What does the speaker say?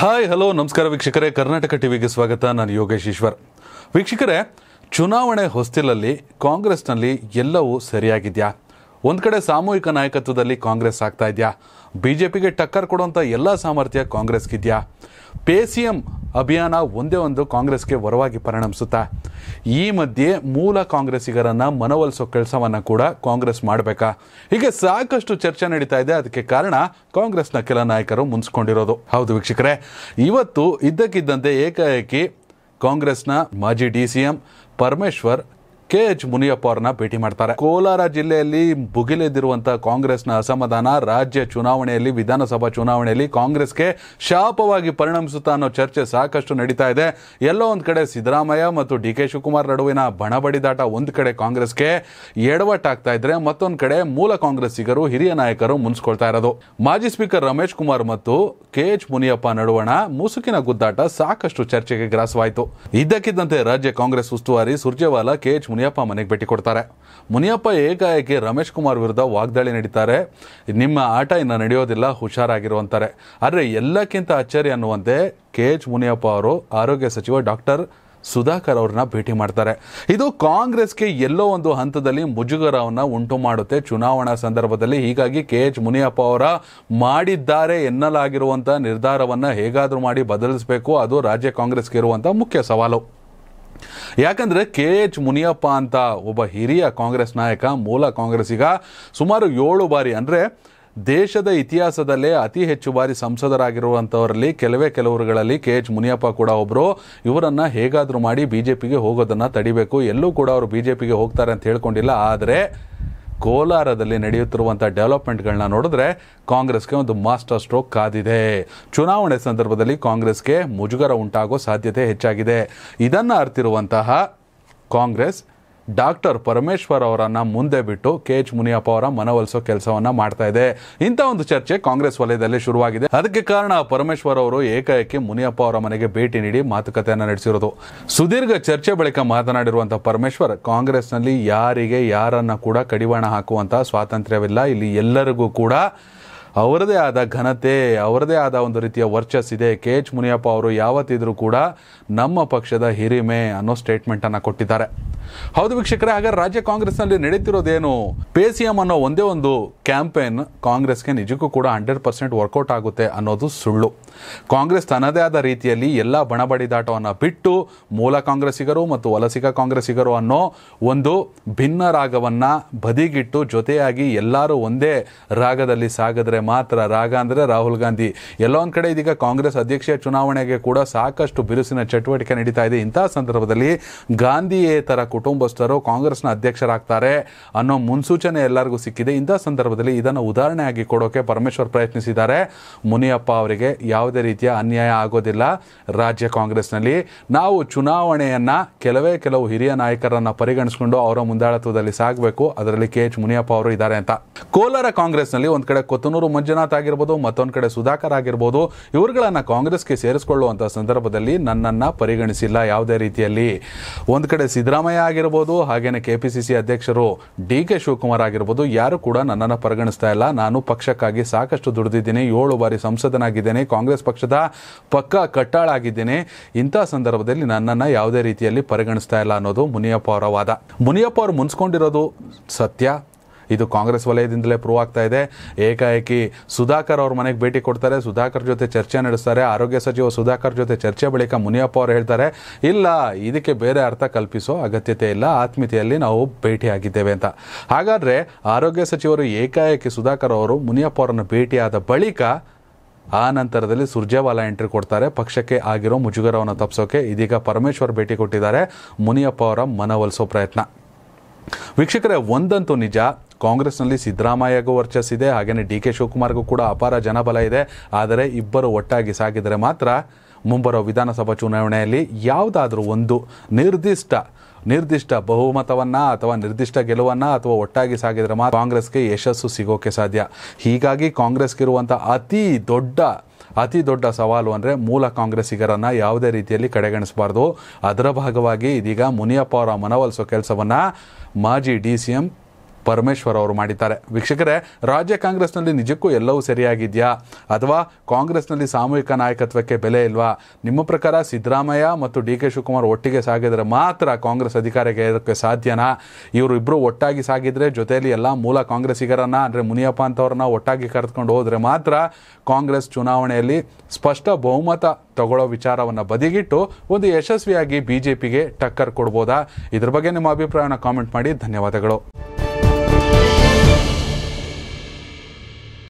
hi hello ನಮಸ್ಕಾರ ವೀಕ್ಷಕರೇ ಕರ್ನಾಟಕ ಟಿವಿಗೆ ಸ್ವಾಗತ ನಾನು ಯೋಗೇಶ್ ಈಶ್ವರ್ ವೀಕ್ಷಕರೇ ಚುನಾವಣೆ ಹೊಸ್ತಿಲಲ್ಲಿ ಕಾಂಗ್ರೆಸ್ನಲ್ಲಿ ಎಲ್ಲವೂ ಸರಿಯಾಗಿದೆಯಾ ಒಂದು ಕಡೆ ಸಾಮೂಹಿಕ ನಾಯಕತ್ವದಲ್ಲಿ ಕಾಂಗ್ರೆಸ್ ಆಗ್ತಾ ಇದೆಯಾ ಬಿಜೆಪಿಗೆ ಟಕ್ಕರ್ ಕೊಡುವಂಥ ಎಲ್ಲ ಸಾಮರ್ಥ್ಯ ಕಾಂಗ್ರೆಸ್ಗಿದೆಯಾ ಪೇ ಸಿ ಎಂ ಅಭಿಯಾನ ಒಂದೇ ಒಂದು ಕಾಂಗ್ರೆಸ್ಗೆ ವರವಾಗಿ ಪರಿಣಮಿಸುತ್ತಾ ಈ ಮಧ್ಯೆ ಮೂಲ ಕಾಂಗ್ರೆಸ್ಸಿಗರನ್ನು ಮನವೊಲಿಸೋ ಕೆಲಸವನ್ನು ಕೂಡ ಕಾಂಗ್ರೆಸ್ ಮಾಡಬೇಕಾ ಹೀಗೆ ಸಾಕಷ್ಟು ಚರ್ಚೆ ನಡೀತಾ ಇದೆ ಅದಕ್ಕೆ ಕಾರಣ ಕಾಂಗ್ರೆಸ್ನ ಕೆಲ ನಾಯಕರು ಮುನ್ಸ್ಕೊಂಡಿರೋದು ಹೌದು ವೀಕ್ಷಕರೇ ಇವತ್ತು ಇದ್ದಕ್ಕಿದ್ದಂತೆ ಏಕಾಏಕಿ ಕಾಂಗ್ರೆಸ್ನ ಮಾಜಿ D C M Parameshwar K H Muniyappa ಅವರನ್ನ ಭೇಟಿ ಮಾಡ್ತಾರೆ ಕೋಲಾರ ಜಿಲ್ಲೆಯಲ್ಲಿ ಭುಗಿಲೆದ್ದಿರುವಂತಹ ಕಾಂಗ್ರೆಸ್ನ ಅಸಮಾಧಾನ ರಾಜ್ಯ ಚುನಾವಣೆಯಲ್ಲಿ ವಿಧಾನಸಭಾ ಚುನಾವಣೆಯಲ್ಲಿ ಕಾಂಗ್ರೆಸ್ಗೆ ಶಾಪವಾಗಿ ಪರಿಣಮಿಸುತ್ತಾ ಅನ್ನೋ ಚರ್ಚೆ ಸಾಕಷ್ಟು ನಡೀತಾ ಇದೆ ಎಲ್ಲೋ ಒಂದು ಕಡೆ ಸಿದ್ದರಾಮಯ್ಯ ಮತ್ತು ಡಿ ಕೆ ಶಿವಕುಮಾರ್ ನಡುವಿನ ಬಣಬಡಿದಾಟ ಒಂದು ಕಡೆ ಕಾಂಗ್ರೆಸ್ಗೆ ಎಡವಟ್ಟಾಗ್ತಾ ಇದ್ರೆ ಮತ್ತೊಂದು ಕಡೆ ಮೂಲ ಕಾಂಗ್ರೆಸ್ಸಿಗರು ಹಿರಿಯ ನಾಯಕರು ಮುನ್ಸ್ಕೊಳ್ತಾ ಇರೋದು ಮಾಜಿ ಸ್ಪೀಕರ್ ರಮೇಶ್ ಕುಮಾರ್ ಮತ್ತು ಕೆ ಎಚ್ ಮುನಿಯಪ್ಪ ನಡುವಣ ಮುಸುಕಿನ ಗುದ್ದಾಟ ಸಾಕಷ್ಟು ಚರ್ಚೆಗೆ ಗ್ರಾಸವಾಯಿತು ಇದ್ದಕ್ಕಿದ್ದಂತೆ ರಾಜ್ಯ ಕಾಂಗ್ರೆಸ್ ಉಸ್ತುವಾರಿ ಕೆ ಎಚ್ ಮುನಿಯಪ್ಪ ಮನೆಗೆ ಭೇಟಿ ಕೊಡ್ತಾರೆ ಮುನಿಯಪ್ಪ ಏಕಾಏಕಿ ರಮೇಶ್ ಕುಮಾರ್ ವಿರುದ್ಧ ವಾಗ್ದಾಳಿ ನಡೀತಾರೆ ನಿಮ್ಮ ಆಟ ಇನ್ನು ನಡೆಯೋದಿಲ್ಲ ಹುಷಾರಾಗಿರುವಂತಾರೆ ಆದರೆ ಎಲ್ಲಕ್ಕಿಂತ ಅಚ್ಚರಿ ಅನ್ನುವಂತೆ ಎಚ್ ಮುನಿಯಪ್ಪ ಅವರು ಆರೋಗ್ಯ ಸಚಿವ ಡಾಕ್ಟರ್ ಸುಧಾಕರ್ ಅವ್ರನ್ನ ಭೇಟಿ ಮಾಡ್ತಾರೆ ಇದು ಕಾಂಗ್ರೆಸ್ಗೆ ಎಲ್ಲೋ ಒಂದು ಹಂತದಲ್ಲಿ ಮುಜುಗರವನ್ನು ಉಂಟು ಮಾಡುತ್ತೆ ಚುನಾವಣಾ ಸಂದರ್ಭದಲ್ಲಿ ಹೀಗಾಗಿ ಕೆ ಎಚ್ ಮುನಿಯಪ್ಪ ಅವರ ಮಾಡಿದ್ದಾರೆ ಎನ್ನಲಾಗಿರುವಂಥ ನಿರ್ಧಾರವನ್ನು ಹೇಗಾದರೂ ಮಾಡಿ ಬದಲಿಸಬೇಕು ಅದು ರಾಜ್ಯ ಕಾಂಗ್ರೆಸ್ಗೆ ಇರುವಂತಹ ಮುಖ್ಯ ಸವಾಲು ಯಾಕಂದ್ರೆ ಕೆ ಎಚ್ ಮುನಿಯಪ್ಪ ಅಂತ ಒಬ್ಬ ಹಿರಿಯ ಕಾಂಗ್ರೆಸ್ ನಾಯಕ ಮೂಲ ಕಾಂಗ್ರೆಸ್ಸಿಗ ಸುಮಾರು ಏಳು ಬಾರಿ ಅಂದ್ರೆ ದೇಶದ ಇತಿಹಾಸದಲ್ಲೇ ಅತಿ ಹೆಚ್ಚು ಬಾರಿ ಸಂಸದರಾಗಿರುವಂಥವರಲ್ಲಿ ಕೆಲವೇ ಕೆಲವರುಗಳಲ್ಲಿ ಕೆ ಎಚ್ ಮುನಿಯಪ್ಪ ಕೂಡ ಒಬ್ಬರು ಇವರನ್ನು ಹೇಗಾದರೂ ಮಾಡಿ ಬಿ ಜೆ ಪಿಗೆ ಹೋಗೋದನ್ನು ತಡಿಬೇಕು ಎಲ್ಲೂ ಕೂಡ ಅವರು ಬಿ ಜೆ ಪಿಗೆ ಹೋಗ್ತಾರೆ ಅಂತ ಹೇಳ್ಕೊಂಡಿಲ್ಲ ಆದರೆ ಕೋಲಾರದಲ್ಲಿ ನಡೆಯುತ್ತಿರುವಂಥ ಡೆವಲಪ್ಮೆಂಟ್ಗಳನ್ನ ನೋಡಿದ್ರೆ ಕಾಂಗ್ರೆಸ್ಗೆ ಒಂದು ಮಾಸ್ಟರ್ ಸ್ಟ್ರೋಕ್ ಕಾದಿದೆ ಚುನಾವಣೆ ಸಂದರ್ಭದಲ್ಲಿ ಕಾಂಗ್ರೆಸ್ಗೆ ಮುಜುಗರ ಉಂಟಾಗೋ ಸಾಧ್ಯತೆ ಹೆಚ್ಚಾಗಿದೆ ಇದನ್ನು ಅರ್ತಿರುವಂತಹ ಕಾಂಗ್ರೆಸ್ ಡಾಕ್ಟರ್ ಪರಮೇಶ್ವರ್ ಅವರನ್ನ ಮುಂದೆ ಬಿಟ್ಟು ಕೆ ಎಚ್ ಮುನಿಯಪ್ಪ ಅವರ ಮನವೊಲಿಸೋ ಕೆಲಸವನ್ನ ಮಾಡ್ತಾ ಇದೆ ಇಂಥ ಒಂದು ಚರ್ಚೆ ಕಾಂಗ್ರೆಸ್ ವಲಯದಲ್ಲಿ ಶುರುವಾಗಿದೆ ಅದಕ್ಕೆ ಕಾರಣ ಪರಮೇಶ್ವರ್ ಅವರು ಏಕಾಏಕಿ ಮುನಿಯಪ್ಪ ಅವರ ಮನೆಗೆ ಭೇಟಿ ನೀಡಿ ಮಾತುಕತೆಯನ್ನು ನಡೆಸಿರೋದು ಸುದೀರ್ಘ ಚರ್ಚೆ ಬಳಿಕ ಮಾತನಾಡಿರುವಂತಹ ಪರಮೇಶ್ವರ್ ಕಾಂಗ್ರೆಸ್ನಲ್ಲಿ ಯಾರಿಗೆ ಯಾರನ್ನ ಕೂಡ ಕಡಿವಾಣ ಹಾಕುವಂತಹ ಸ್ವಾತಂತ್ರ್ಯವಿಲ್ಲ ಇಲ್ಲಿ ಎಲ್ಲರಿಗೂ ಕೂಡ ಅವರದೇ ಆದ ಘನತೆ ಅವರದೇ ಆದ ಒಂದು ರೀತಿಯ ಇದೆ ಕೆ ಎಚ್ ಮುನಿಯಪ್ಪ ಅವರು ಯಾವತ್ತಿದ್ರೂ ಕೂಡ ನಮ್ಮ ಪಕ್ಷದ ಹಿರಿಮೆ ಅನ್ನೋ ಸ್ಟೇಟ್ಮೆಂಟನ್ನು ಕೊಟ್ಟಿದ್ದಾರೆ ಹೌದು ವೀಕ್ಷಕರೇ ಹಾಗಾದ್ರೆ ರಾಜ್ಯ ಕಾಂಗ್ರೆಸ್ನಲ್ಲಿ ನಡೀತಿರೋದೇನು ಪೇ ಸಿ ಎಂ ಅನ್ನೋ ಒಂದೇ ಒಂದು ಕ್ಯಾಂಪೇನ್ ಕಾಂಗ್ರೆಸ್ಗೆ ನಿಜಕ್ಕೂ ಕೂಡ ಹಂಡ್ರೆಡ್ ಪರ್ಸೆಂಟ್ ವರ್ಕೌಟ್ ಆಗುತ್ತೆ ಅನ್ನೋದು ಸುಳ್ಳು ಕಾಂಗ್ರೆಸ್ ತನ್ನದೇ ಆದ ರೀತಿಯಲ್ಲಿ ಎಲ್ಲ ದಾಟವನ್ನು ಬಿಟ್ಟು ಮೂಲ ಕಾಂಗ್ರೆಸ್ಸಿಗರು ಮತ್ತು ವಲಸಿಗ ಕಾಂಗ್ರೆಸ್ಸಿಗರು ಅನ್ನೋ ಒಂದು ಭಿನ್ನ ರಾಗವನ್ನು ಬದಿಗಿಟ್ಟು ಜೊತೆಯಾಗಿ ಎಲ್ಲರೂ ಒಂದೇ ರಾಗದಲ್ಲಿ ಸಾಗಿದ್ರೆ ಮಾತ್ರ ರಾಗ ಅಂದರೆ ರಾಹುಲ್ ಗಾಂಧಿ ಎಲ್ಲ ಒಂದು ಕಡೆ ಇದೀಗ ಕಾಂಗ್ರೆಸ್ ಅಧ್ಯಕ್ಷೀಯ ಚುನಾವಣೆಗೆ ಕೂಡ ಸಾಕಷ್ಟು ಬಿರುಸಿನ ಚಟುವಟಿಕೆ ನಡೀತಾ ಇದೆ ಇಂಥ ಸಂದರ್ಭದಲ್ಲಿ ತರ ಕೂಡ ಕುಟುಂಬಸ್ಥರು ಕಾಂಗ್ರೆಸ್ನ ಅಧ್ಯಕ್ಷರಾಗ್ತಾರೆ ಅನ್ನೋ ಮುನ್ಸೂಚನೆ ಎಲ್ಲರಿಗೂ ಸಿಕ್ಕಿದೆ ಇಂಥ ಸಂದರ್ಭದಲ್ಲಿ ಇದನ್ನು ಉದಾಹರಣೆಯಾಗಿ ಕೊಡೋಕೆ ಪರಮೇಶ್ವರ್ ಪ್ರಯತ್ನಿಸಿದ್ದಾರೆ ಮುನಿಯಪ್ಪ ಅವರಿಗೆ ಯಾವುದೇ ರೀತಿಯ ಅನ್ಯಾಯ ಆಗೋದಿಲ್ಲ ರಾಜ್ಯ ಕಾಂಗ್ರೆಸ್ನಲ್ಲಿ ನಾವು ಚುನಾವಣೆಯನ್ನು ಕೆಲವೇ ಕೆಲವು ಹಿರಿಯ ನಾಯಕರನ್ನು ಪರಿಗಣಿಸಿಕೊಂಡು ಅವರ ಮುಂದಾಳತ್ವದಲ್ಲಿ ಸಾಗಬೇಕು ಅದರಲ್ಲಿ ಕೆ ಎಚ್ ಮುನಿಯಪ್ಪ ಅವರು ಇದ್ದಾರೆ ಅಂತ ಕೋಲಾರ ಕಾಂಗ್ರೆಸ್ನಲ್ಲಿ ಒಂದು ಕಡೆ ಕೊತ್ತನೂರು ಮಂಜುನಾಥ್ ಆಗಿರ್ಬೋದು ಮತ್ತೊಂದು ಕಡೆ ಸುಧಾಕರ್ ಆಗಿರ್ಬೋದು ಇವರುಗಳನ್ನು ಕಾಂಗ್ರೆಸ್ಗೆ ಸೇರಿಸ್ಕೊಳ್ಳುವಂಥ ಸಂದರ್ಭದಲ್ಲಿ ನನ್ನನ್ನು ಪರಿಗಣಿಸಿಲ್ಲ ಯಾವುದೇ ರೀತಿಯಲ್ಲಿ ಒಂದು ಕಡೆ ಸಿದ್ದರಾಮಯ್ಯ ಆಗಿರ್ಬೋದು ಹಾಗೇನೆ ಕೆ ಪಿ ಸಿ ಸಿ ಅಧ್ಯಕ್ಷರು ಡಿ ಕೆ ಶಿವಕುಮಾರ್ ಆಗಿರ್ಬೋದು ಯಾರು ಕೂಡ ನನ್ನನ್ನು ಪರಿಗಣಿಸ್ತಾ ಇಲ್ಲ ನಾನು ಪಕ್ಷಕ್ಕಾಗಿ ಸಾಕಷ್ಟು ದುಡಿದಿದ್ದೀನಿ ಏಳು ಬಾರಿ ಸಂಸದನಾಗಿದ್ದೇನೆ ಕಾಂಗ್ರೆಸ್ ಪಕ್ಷದ ಪಕ್ಕ ಕಟ್ಟಾಳಾಗಿದ್ದೇನೆ ಇಂಥ ಸಂದರ್ಭದಲ್ಲಿ ನನ್ನನ್ನು ಯಾವುದೇ ರೀತಿಯಲ್ಲಿ ಪರಿಗಣಿಸ್ತಾ ಇಲ್ಲ ಅನ್ನೋದು ಮುನಿಯಪ್ಪ ಅವರ ವಾದ ಮುನಿಯಪ್ಪ ಅವರು ಮುನ್ಸ್ಕೊಂಡಿರೋದು ಸತ್ಯ ಇದು ಕಾಂಗ್ರೆಸ್ ವಲಯದಿಂದಲೇ ಪ್ರೂವ್ ಆಗ್ತಾ ಇದೆ ಏಕಾಏಕಿ ಸುಧಾಕರ್ ಅವ್ರ ಮನೆಗೆ ಭೇಟಿ ಕೊಡ್ತಾರೆ ಸುಧಾಕರ್ ಜೊತೆ ಚರ್ಚೆ ನಡೆಸ್ತಾರೆ ಆರೋಗ್ಯ ಸಚಿವ ಸುಧಾಕರ್ ಜೊತೆ ಚರ್ಚೆ ಬಳಿಕ ಮುನಿಯಪ್ಪ ಅವರು ಹೇಳ್ತಾರೆ ಇಲ್ಲ ಇದಕ್ಕೆ ಬೇರೆ ಅರ್ಥ ಕಲ್ಪಿಸೋ ಅಗತ್ಯತೆ ಇಲ್ಲ ಆತ್ಮೀಯತೆಯಲ್ಲಿ ನಾವು ಭೇಟಿಯಾಗಿದ್ದೇವೆ ಅಂತ ಹಾಗಾದರೆ ಆರೋಗ್ಯ ಸಚಿವರು ಏಕಾಏಕಿ ಸುಧಾಕರ್ ಅವರು ಮುನಿಯಪ್ಪ ಅವರನ್ನು ಭೇಟಿಯಾದ ಬಳಿಕ ಆ ನಂತರದಲ್ಲಿ ಸುರ್ಜೇವಾಲಾ ಎಂಟ್ರಿ ಕೊಡ್ತಾರೆ ಪಕ್ಷಕ್ಕೆ ಆಗಿರೋ ಮುಜುಗರವನ್ನು ತಪ್ಪಿಸೋಕೆ ಇದೀಗ ಪರಮೇಶ್ವರ್ ಭೇಟಿ ಕೊಟ್ಟಿದ್ದಾರೆ ಮುನಿಯಪ್ಪ ಅವರ ಮನವೊಲಿಸೋ ಪ್ರಯತ್ನ ವೀಕ್ಷಕರೇ ಒಂದಂತೂ ನಿಜ ಕಾಂಗ್ರೆಸ್ನಲ್ಲಿ ಸಿದ್ದರಾಮಯ್ಯಗೂ ವರ್ಚಸ್ಸಿದೆ ಹಾಗೆಯೇ ಡಿ ಕೆ ಶಿವಕುಮಾರ್ಗೂ ಕೂಡ ಅಪಾರ ಜನಬಲ ಇದೆ ಆದರೆ ಇಬ್ಬರು ಒಟ್ಟಾಗಿ ಸಾಗಿದರೆ ಮಾತ್ರ ಮುಂಬರುವ ವಿಧಾನಸಭಾ ಚುನಾವಣೆಯಲ್ಲಿ ಯಾವುದಾದ್ರೂ ಒಂದು ನಿರ್ದಿಷ್ಟ ನಿರ್ದಿಷ್ಟ ಬಹುಮತವನ್ನು ಅಥವಾ ನಿರ್ದಿಷ್ಟ ಗೆಲುವನ್ನು ಅಥವಾ ಒಟ್ಟಾಗಿ ಸಾಗಿದರೆ ಮಾತ್ರ ಕಾಂಗ್ರೆಸ್ಗೆ ಯಶಸ್ಸು ಸಿಗೋಕೆ ಸಾಧ್ಯ ಹೀಗಾಗಿ ಕಾಂಗ್ರೆಸ್ಗಿರುವಂಥ ಅತಿ ದೊಡ್ಡ ಅತಿ ದೊಡ್ಡ ಸವಾಲು ಅಂದರೆ ಮೂಲ ಕಾಂಗ್ರೆಸ್ಸಿಗರನ್ನು ಯಾವುದೇ ರೀತಿಯಲ್ಲಿ ಕಡೆಗಣಿಸಬಾರ್ದು ಅದರ ಭಾಗವಾಗಿ ಇದೀಗ ಮುನಿಯಪ್ಪ ಅವರ ಮನವೊಲಿಸೋ ಕೆಲಸವನ್ನು ಮಾಜಿ ಡಿ ಸಿ ಎಂ ಪರಮೇಶ್ವರ್ ಅವರು ಮಾಡಿದ್ದಾರೆ ವೀಕ್ಷಕರೇ ರಾಜ್ಯ ಕಾಂಗ್ರೆಸ್ನಲ್ಲಿ ನಿಜಕ್ಕೂ ಎಲ್ಲವೂ ಸರಿಯಾಗಿದೆಯಾ ಅಥವಾ ಕಾಂಗ್ರೆಸ್ನಲ್ಲಿ ಸಾಮೂಹಿಕ ನಾಯಕತ್ವಕ್ಕೆ ಬೆಲೆ ಇಲ್ವಾ ನಿಮ್ಮ ಪ್ರಕಾರ ಸಿದ್ದರಾಮಯ್ಯ ಮತ್ತು ಡಿ ಕೆ ಶಿವಕುಮಾರ್ ಒಟ್ಟಿಗೆ ಸಾಗಿದರೆ ಮಾತ್ರ ಕಾಂಗ್ರೆಸ್ ಅಧಿಕಾರಕ್ಕೆ ಇರೋಕ್ಕೆ ಸಾಧ್ಯನಾ ಇವರು ಇಬ್ಬರು ಒಟ್ಟಾಗಿ ಸಾಗಿದರೆ ಜೊತೆಯಲ್ಲಿ ಎಲ್ಲ ಮೂಲ ಕಾಂಗ್ರೆಸ್ಸಿಗರನ್ನ ಅಂದರೆ ಮುನಿಯಪ್ಪ ಅಂತವ್ರನ್ನ ಒಟ್ಟಾಗಿ ಕರೆದುಕೊಂಡು ಹೋದರೆ ಮಾತ್ರ ಕಾಂಗ್ರೆಸ್ ಚುನಾವಣೆಯಲ್ಲಿ ಸ್ಪಷ್ಟ ಬಹುಮತ ತಗೊಳ್ಳೋ ವಿಚಾರವನ್ನು ಬದಿಗಿಟ್ಟು ಒಂದು ಯಶಸ್ವಿಯಾಗಿ ಬಿ ಜೆ ಪಿಗೆ ಟಕ್ಕರ್ ಕೊಡ್ಬೋದಾ ಇದ್ರ ಬಗ್ಗೆ ನಿಮ್ಮ ಅಭಿಪ್ರಾಯನ ಕಾಮೆಂಟ್ ಮಾಡಿ ಧನ್ಯವಾದಗಳು